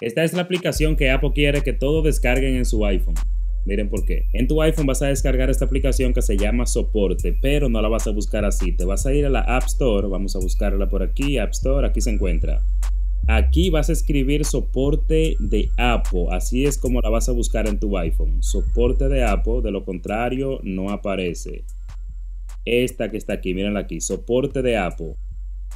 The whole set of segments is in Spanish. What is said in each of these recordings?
Esta es la aplicación que Apple quiere que todos descarguen en su iPhone. Miren por qué. En tu iPhone vas a descargar esta aplicación que se llama Soporte, pero no la vas a buscar así. Te vas a ir a la App Store, vamos a buscarla por aquí, App Store, aquí se encuentra. Aquí vas a escribir soporte de Apple, así es como la vas a buscar en tu iPhone. Soporte de Apple, de lo contrario no aparece. Esta que está aquí, mírenla aquí, soporte de Apple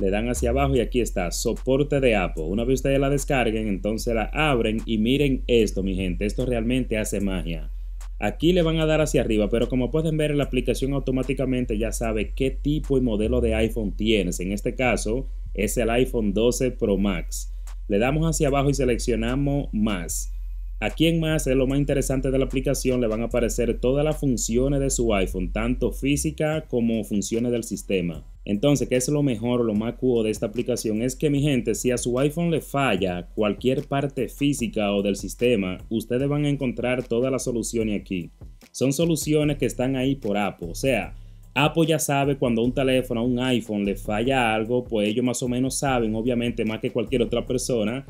le dan hacia abajo y aquí está, soporte de Apple. Una vez ustedes la descarguen, entonces la abren y miren esto, mi gente, esto realmente hace magia. Aquí le van a dar hacia arriba, pero como pueden ver, la aplicación automáticamente ya sabe qué tipo y modelo de iPhone tienes. En este caso, es el iPhone 12 Pro Max. Le damos hacia abajo y seleccionamos más. Aquí en más es lo más interesante de la aplicación, le van a aparecer todas las funciones de su iPhone, tanto física como funciones del sistema. Entonces, ¿qué es lo mejor, lo más cool de esta aplicación? Es que mi gente, si a su iPhone le falla cualquier parte física o del sistema, ustedes van a encontrar todas las soluciones aquí. Son soluciones que están ahí por Apple. O sea, Apple ya sabe cuando un teléfono, un iPhone le falla algo, pues ellos más o menos saben, obviamente más que cualquier otra persona,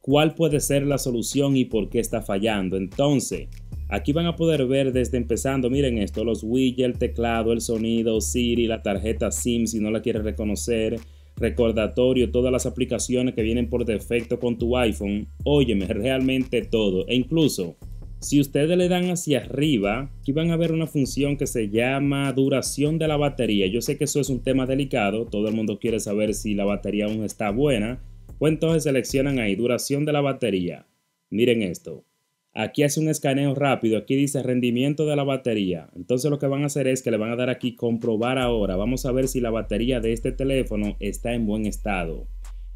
cuál puede ser la solución y por qué está fallando. Entonces, Aquí van a poder ver desde empezando, miren esto, los widgets, el teclado, el sonido, Siri, la tarjeta SIM si no la quieres reconocer, recordatorio, todas las aplicaciones que vienen por defecto con tu iPhone. Óyeme, realmente todo. E incluso, si ustedes le dan hacia arriba, aquí van a ver una función que se llama duración de la batería. Yo sé que eso es un tema delicado, todo el mundo quiere saber si la batería aún está buena. Pues entonces seleccionan ahí duración de la batería. Miren esto, Aquí hace un escaneo rápido, aquí dice rendimiento de la batería. Entonces lo que van a hacer es que le van a dar aquí comprobar ahora. Vamos a ver si la batería de este teléfono está en buen estado.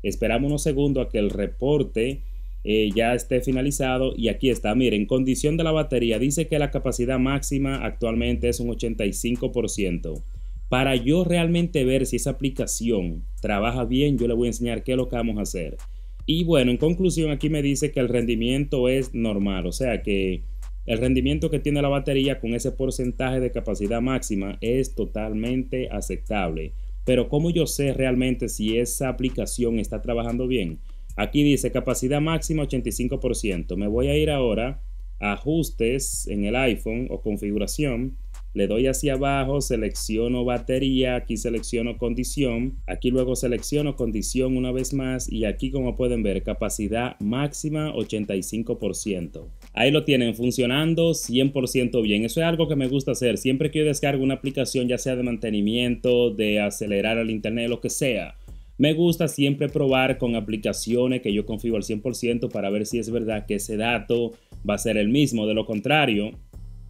Esperamos unos segundos a que el reporte eh, ya esté finalizado y aquí está. Miren, condición de la batería. Dice que la capacidad máxima actualmente es un 85%. Para yo realmente ver si esa aplicación trabaja bien, yo le voy a enseñar qué es lo que vamos a hacer. Y bueno, en conclusión, aquí me dice que el rendimiento es normal, o sea que el rendimiento que tiene la batería con ese porcentaje de capacidad máxima es totalmente aceptable. Pero ¿cómo yo sé realmente si esa aplicación está trabajando bien? Aquí dice capacidad máxima 85%. Me voy a ir ahora a ajustes en el iPhone o configuración le doy hacia abajo, selecciono batería, aquí selecciono condición, aquí luego selecciono condición una vez más y aquí como pueden ver capacidad máxima 85%. Ahí lo tienen funcionando 100% bien, eso es algo que me gusta hacer, siempre que yo descargo una aplicación ya sea de mantenimiento, de acelerar el internet, lo que sea. Me gusta siempre probar con aplicaciones que yo confío al 100% para ver si es verdad que ese dato va a ser el mismo. De lo contrario,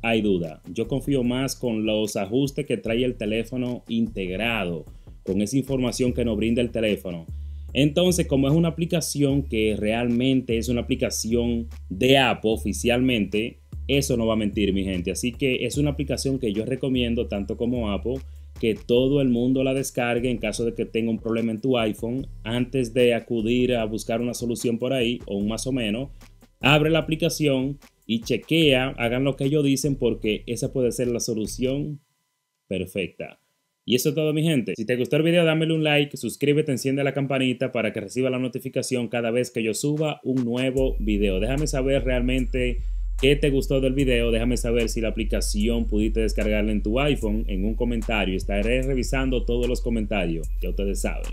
hay duda. Yo confío más con los ajustes que trae el teléfono integrado, con esa información que nos brinda el teléfono. Entonces, como es una aplicación que realmente es una aplicación de Apple oficialmente, eso no va a mentir mi gente. Así que es una aplicación que yo recomiendo tanto como Apple que todo el mundo la descargue en caso de que tenga un problema en tu iPhone antes de acudir a buscar una solución por ahí o más o menos. Abre la aplicación, y chequea, hagan lo que ellos dicen porque esa puede ser la solución perfecta. Y eso es todo mi gente. Si te gustó el video dámelo un like, suscríbete, enciende la campanita para que reciba la notificación cada vez que yo suba un nuevo video. Déjame saber realmente qué te gustó del video, déjame saber si la aplicación pudiste descargarla en tu iPhone en un comentario. Estaré revisando todos los comentarios, que ustedes saben.